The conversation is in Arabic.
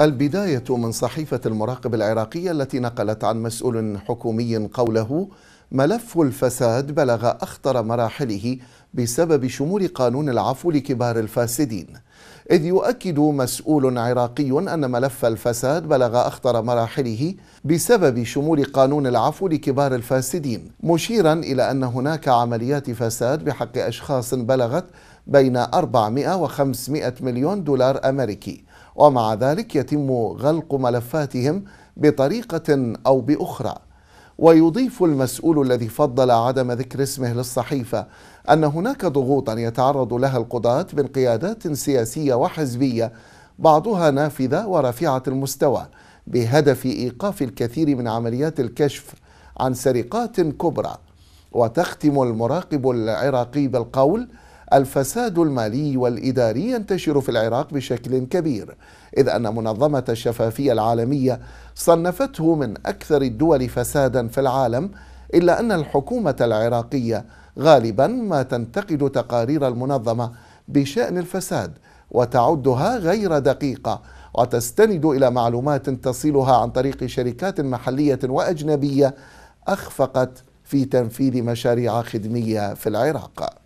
البداية من صحيفة المراقب العراقية التي نقلت عن مسؤول حكومي قوله ملف الفساد بلغ أخطر مراحله بسبب شمول قانون العفو لكبار الفاسدين إذ يؤكد مسؤول عراقي أن ملف الفساد بلغ أخطر مراحله بسبب شمول قانون العفو لكبار الفاسدين مشيرا إلى أن هناك عمليات فساد بحق أشخاص بلغت بين 400 و 500 مليون دولار أمريكي ومع ذلك يتم غلق ملفاتهم بطريقة أو بأخرى ويضيف المسؤول الذي فضل عدم ذكر اسمه للصحيفة أن هناك ضغوطا يتعرض لها القضاة من قيادات سياسية وحزبية بعضها نافذة ورفيعة المستوى بهدف إيقاف الكثير من عمليات الكشف عن سرقات كبرى وتختم المراقب العراقي بالقول الفساد المالي والإداري ينتشر في العراق بشكل كبير إذ أن منظمة الشفافية العالمية صنفته من أكثر الدول فسادا في العالم إلا أن الحكومة العراقية غالبا ما تنتقد تقارير المنظمة بشأن الفساد وتعدها غير دقيقة وتستند إلى معلومات تصلها عن طريق شركات محلية وأجنبية أخفقت في تنفيذ مشاريع خدمية في العراق